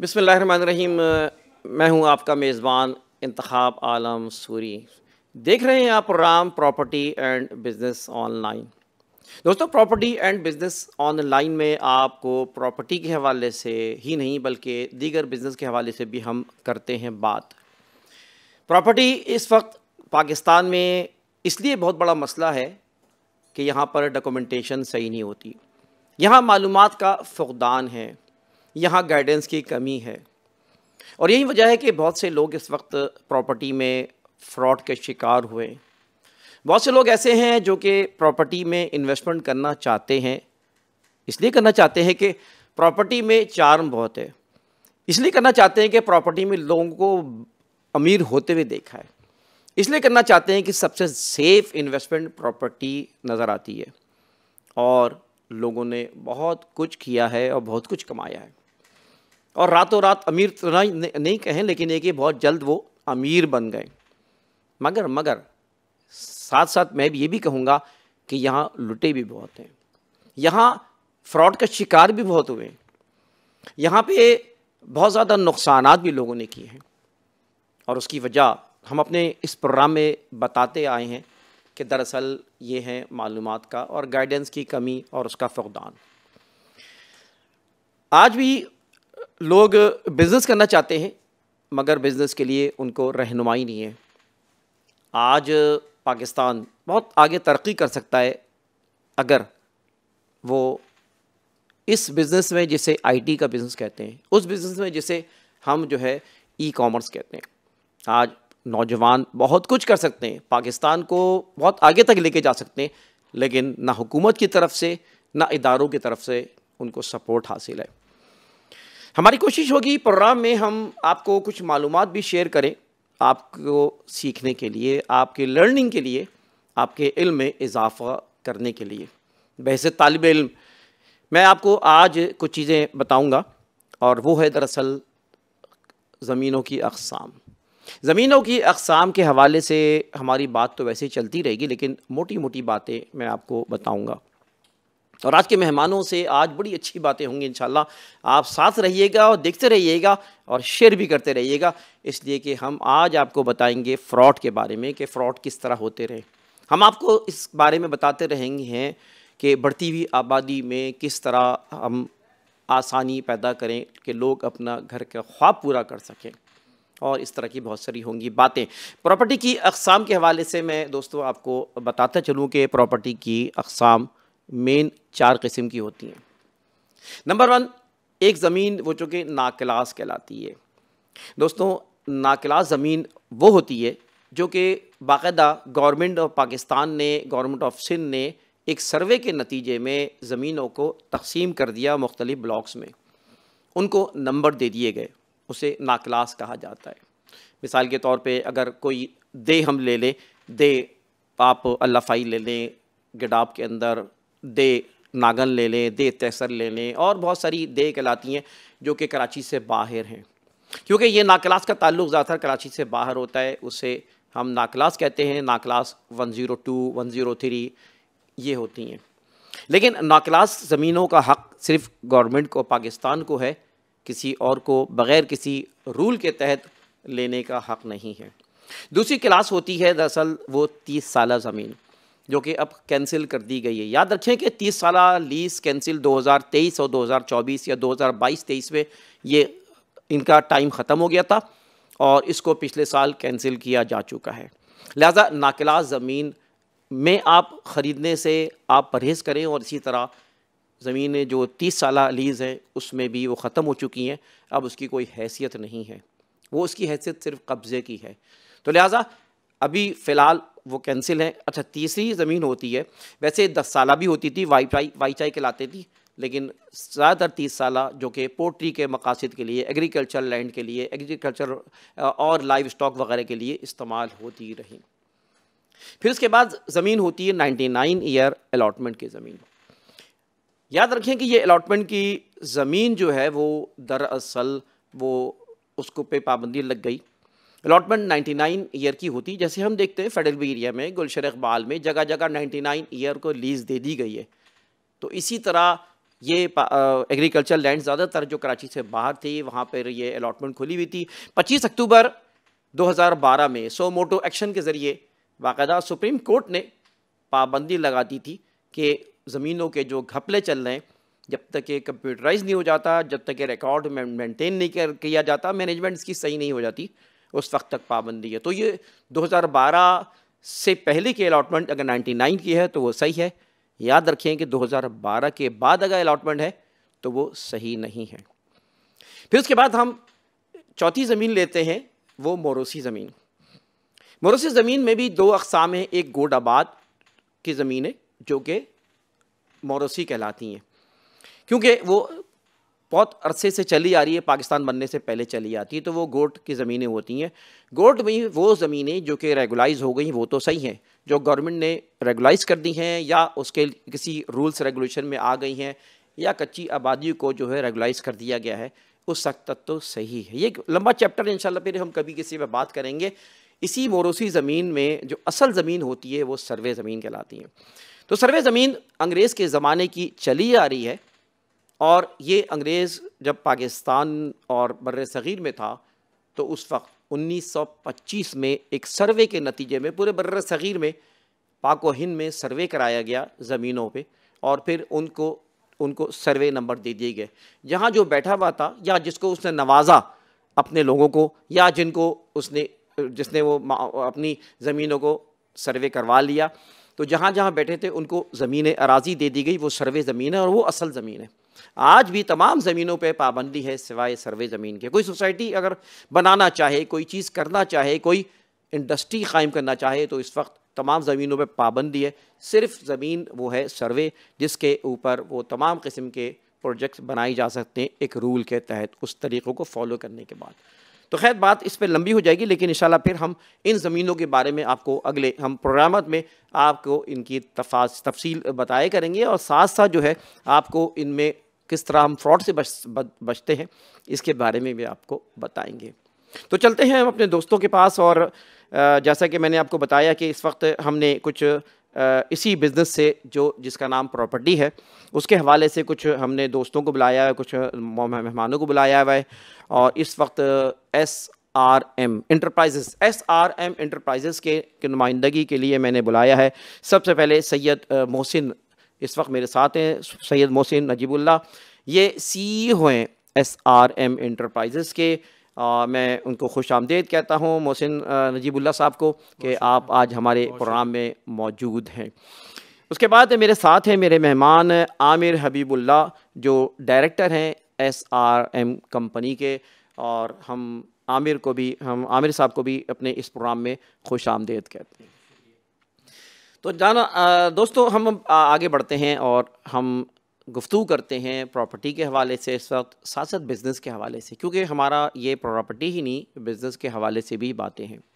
बसमीम मैं हूं आपका मेज़बान इंतखाब आलम सूरी देख रहे हैं आप Ram property and business online दोस्तों प्रॉपर्टी एंड बिज़नेस ऑनलाइन में आपको प्रॉपर्टी के हवाले से ही नहीं बल्कि दीगर बिज़नेस के हवाले से भी हम करते हैं बात प्रॉपर्टी इस वक्त पाकिस्तान में इसलिए बहुत बड़ा मसला है कि यहाँ पर डॉक्यूमेंटेशन सही नहीं होती यहाँ मालूम का फकदान है यहाँ गाइडेंस की कमी है और यही वजह है कि बहुत से लोग इस वक्त प्रॉपर्टी में फ्रॉड के शिकार हुए बहुत से लोग ऐसे हैं जो कि प्रॉपर्टी में इन्वेस्टमेंट करना चाहते हैं इसलिए करना चाहते हैं कि प्रॉपर्टी में चार्म बहुत है इसलिए करना चाहते हैं कि प्रॉपर्टी में लोगों को अमीर होते हुए देखा है इसलिए करना चाहते हैं कि सबसे सेफ़ इन्वेस्टमेंट प्रॉपर्टी नज़र आती है और लोगों ने बहुत कुछ किया है और बहुत कुछ कमाया है और रातों रात अमीर तो नहीं, नहीं कहें लेकिन एक ही बहुत जल्द वो अमीर बन गए मगर मगर साथ साथ मैं भी ये भी कहूँगा कि यहाँ लुटे भी बहुत हैं यहाँ फ्रॉड का शिकार भी बहुत हुए यहाँ पे बहुत ज़्यादा नुकसान भी लोगों ने किए हैं और उसकी वजह हम अपने इस प्रोग्राम में बताते आए हैं कि दरअसल ये हैं मालूम का और गाइडेंस की कमी और उसका फुकदान आज भी लोग बिज़नेस करना चाहते हैं मगर बिज़नेस के लिए उनको रहनुमाई नहीं है आज पाकिस्तान बहुत आगे तरक्की कर सकता है अगर वो इस बिज़नेस में जिसे आईटी का बिज़नेस कहते हैं उस बिज़नेस में जिसे हम जो है ई कॉमर्स कहते हैं आज नौजवान बहुत कुछ कर सकते हैं पाकिस्तान को बहुत आगे तक लेके जा सकते हैं लेकिन ना हुकूमत की तरफ से ना इदारों की तरफ से उनको सपोर्ट हासिल है हमारी कोशिश होगी प्रोग्राम में हम आपको कुछ मालूम भी शेयर करें आपको सीखने के लिए आपके लर्निंग के लिए आपके इल्म में इजाफा करने के लिए बहस तालब इल्म मैं आपको आज कुछ चीज़ें बताऊंगा और वो है दरअसल ज़मीनों की अकसाम ज़मीनों की अकसाम के हवाले से हमारी बात तो वैसे ही चलती रहेगी लेकिन मोटी मोटी बातें मैं आपको बताऊंगा और आज के मेहमानों से आज बड़ी अच्छी बातें होंगी इन आप साथ रहिएगा और देखते रहिएगा और शेयर भी करते रहिएगा इसलिए कि हम आज आपको बताएंगे फ्रॉड के बारे में कि फ़्रॉड किस तरह होते रहे हम आपको इस बारे में बताते रहेंगे हैं कि बढ़ती हुई आबादी में किस तरह हम आसानी पैदा करें कि लोग अपना घर का ख्वाब पूरा कर सकें और इस तरह की बहुत सारी होंगी बातें प्रॉपर्टी की अकसाम के हवाले से मैं दोस्तों आपको बताता चलूँ कि प्रॉपर्टी की अकसाम मेन चार किस्म की होती हैं नंबर वन एक ज़मीन वो चूँकि नाकलास कहलाती है दोस्तों नाकलास ज़मीन वो होती है जो कि बाकायदा गवर्नमेंट ऑफ पाकिस्तान ने गवर्नमेंट ऑफ सिंध ने एक सर्वे के नतीजे में ज़मीनों को तकसीम कर दिया मुख्तलि ब्लॉक्स में उनको नंबर दे दिए गए उसे नाकलास कहा जाता है मिसाल के तौर पे अगर कोई दे हम ले लें दे आप अल्लाफ़ाई ले लें गिडाप के अंदर दे नागन ले लें दे तैसर ले लें और बहुत सारी दे कहलाती हैं जो कि कराची से बाहर हैं क्योंकि ये नाकलास का ताल्लुक ज़्यादातर कराची से बाहर होता है उसे हम नाकलास कहते हैं नाकलास one zero two one zero three ये होती हैं लेकिन नाकलास ज़मीनों का हक सिर्फ गवर्नमेंट को पाकिस्तान को है किसी और को बग़ैर किसी रूल के तहत लेने का हक नहीं है दूसरी क्लास होती है दरअसल वो तीस साल ज़मीन जो कि अब कैंसिल कर दी गई है याद रखें कि 30 साल लीज़ कैंसिल 2023 और 2024 या 2022-23 में ये इनका टाइम ख़त्म हो गया था और इसको पिछले साल कैंसिल किया जा चुका है लिहाजा नाकला ज़मीन में आप ख़रीदने से आप परहेज़ करें और इसी तरह ज़मीन जो तीस साल लीज़ हैं उसमें भी वो ख़त्म हो चुकी हैं अब उसकी कोई हैसियत नहीं है वो उसकी हैसियत सिर्फ कब्ज़े की है तो लिहाजा अभी फ़िलहाल वो कैंसिल है अच्छा तीसरी ज़मीन होती है वैसे दस साल भी होती थी वाई चाई वाई चाई खिलाती थी लेकिन ज़्यादातर तीस साल जो कि पोट्री के मकासद के लिए एग्रीकल्चर लैंड के लिए एग्रीकल्चर और लाइव स्टॉक वगैरह के लिए इस्तेमाल होती रही फिर उसके बाद ज़मीन होती है 99 ईयर अलाटमेंट की ज़मीन याद रखें कि ये अलाटमेंट की ज़मीन जो है वो दरअसल वो उसको पे पाबंदी लग गई अलॉटमेंट 99 ईयर की होती जैसे हम देखते हैं फेडरल एरिया में गुलशर इकबाल में जगह जगह 99 ईयर को लीज़ दे दी गई है तो इसी तरह ये एग्रीकल्चर लैंड ज़्यादातर जो कराची से बाहर थी वहाँ पर ये अलाटमेंट खुली हुई थी पच्चीस अक्टूबर बारह में सो मोटो एक्शन के ज़रिए बाकायदा सुप्रीम कोर्ट ने पाबंदी लगा दी थी कि ज़मीनों के जो घपले चल रहे हैं जब तक ये कंप्यूटराइज नहीं हो जाता जब तक ये रिकॉर्ड मेंटेन नहीं कर किया जाता मैनेजमेंट इसकी सही नहीं हो जाती उस वक्त तक पाबंदी है तो ये 2012 से पहले की अलाटमेंट अगर 99 की है तो वो सही है याद रखें कि 2012 के बाद अगर अलाटमेंट है तो वो सही नहीं है फिर उसके बाद हम चौथी ज़मीन लेते हैं वो मोरूसी ज़मीन मोरूसी ज़मीन में भी दो अकसाम हैं एक गोडाबाद की ज़मीन है जो कि मोरूसी कहलाती हैं क्योंकि वो बहुत अरसे से चली आ रही है पाकिस्तान बनने से पहले चली आती है तो वो गोट की ज़मीनें होती हैं गोट में वो ज़मीनें जो कि रेगुलाइज हो गई वो तो सही हैं जो गवर्नमेंट ने रेगुलाइज कर दी हैं या उसके किसी रूल्स रेगुलेशन में आ गई हैं या कच्ची आबादी को जो है रेगुलाइज कर दिया गया है उस सख्त तक तो सही है ये एक लंबा चैप्टर इंशाल्लाह फिर हम कभी किसी में बात करेंगे इसी मोरूसी ज़मीन में जो असल ज़मीन होती है वो सर्वे ज़मीन कहलाती है तो सर्वे ज़मीन अंग्रेज़ के ज़माने की चली आ रही है और ये अंग्रेज़ जब पाकिस्तान और बर सग़ीर में था तो उस वक्त 1925 में एक सर्वे के नतीजे में पूरे बर सग़ीर में पाक व हिंद में सर्वे कराया गया ज़मीनों पे और फिर उनको उनको सर्वे नंबर दे दिए गए जहाँ जो बैठा हुआ था या जिसको उसने नवाजा अपने लोगों को या जिनको उसने जिसने वो अपनी ज़मीनों को सर्वे करवा लिया तो जहाँ जहाँ बैठे थे उनको ज़मीन अराजी दे दी गई वो सर्वे ज़मीन है और वो असल ज़मीन है आज भी तमाम ज़मीनों पे पाबंदी है सिवाय सर्वे ज़मीन के कोई सोसाइटी अगर बनाना चाहे कोई चीज़ करना चाहे कोई इंडस्ट्री कायम करना चाहे तो इस वक्त तमाम ज़मीनों पर पाबंदी है सिर्फ ज़मीन वो है सर्वे जिसके ऊपर वो तमाम किस्म के प्रोजेक्ट्स बनाए जा सकते हैं एक रूल के तहत उस तरीक़ों को फॉलो करने के बाद तो खैर बात इस पर लंबी हो जाएगी लेकिन इन फिर हम इन ज़मीनों के बारे में आपको अगले हम प्रोग्राम में आपको इनकी तफाज तफसील बताए करेंगे और साथ साथ जो है आपको इनमें किस तरह हम फ्रॉड से बच बचते हैं इसके बारे में भी आपको बताएंगे तो चलते हैं हम अपने दोस्तों के पास और जैसा कि मैंने आपको बताया कि इस वक्त हमने कुछ इसी बिज़नेस से जो जिसका नाम प्रॉपर्टी है उसके हवाले से कुछ हमने दोस्तों को बुलाया है कुछ मेहमानों को बुलाया हुआ है और इस वक्त S R M enterprises S R M enterprises के, नुमाइंदगी के लिए मैंने बुलाया है सबसे पहले सैयद मोहसिन इस वक्त मेरे साथ हैं सैयद मोहसिन नजीबुल्ला ये सी ई ओ हैं एस आर एम इंटरप्राइजेस के आ, मैं उनको खुश आमदेद कहता हूँ मोहसिन नजीबुल्ला साहब को कि आप आज हमारे प्रोग्राम में मौजूद हैं उसके बाद मेरे साथ हैं मेरे मेहमान आमिर हबीबुल्ला जो डायरेक्टर हैं एस आर एम कंपनी के और हम आमिर को भी हम आमिर साहब को भी अपने इस प्रोग्राम में खुश आमदेद कहते हैं तो जाना दोस्तों हम आगे बढ़ते हैं और हम गुफ्तु करते हैं प्रॉपर्टी के हवाले से इस वक्त साथ साथ बिज़नेस के हवाले से क्योंकि हमारा ये प्रॉपर्टी ही नहीं बिज़नेस के हवाले से भी बातें हैं